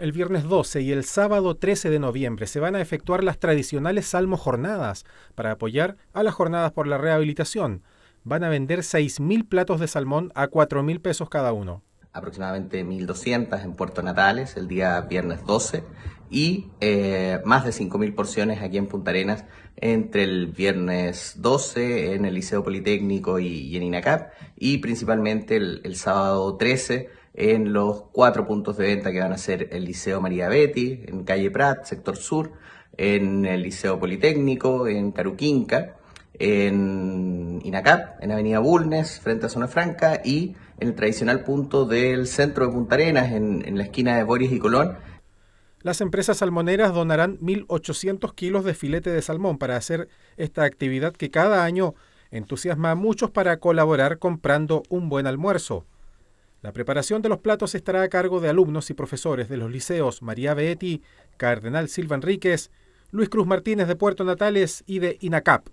El viernes 12 y el sábado 13 de noviembre se van a efectuar las tradicionales Salmo Jornadas para apoyar a las jornadas por la rehabilitación. Van a vender 6.000 platos de salmón a 4.000 pesos cada uno. Aproximadamente 1.200 en Puerto Natales el día viernes 12 y eh, más de 5.000 porciones aquí en Punta Arenas entre el viernes 12 en el Liceo Politécnico y, en INACAP y principalmente el sábado 13 en los cuatro puntos de venta que van a ser el Liceo María Betty, en Calle Prat, sector sur, en el Liceo Politécnico, en Caruquinca, en INACAP, en Avenida Bulnes, frente a Zona Franca, y en el tradicional punto del centro de Punta Arenas, en, la esquina de Boris y Colón. Las empresas salmoneras donarán 1.800 kilos de filete de salmón para hacer esta actividad que cada año entusiasma a muchos para colaborar comprando un buen almuerzo. La preparación de los platos estará a cargo de alumnos y profesores de los liceos María Beetti, Cardenal Silva Enríquez, Luis Cruz Martínez de Puerto Natales y de INACAP.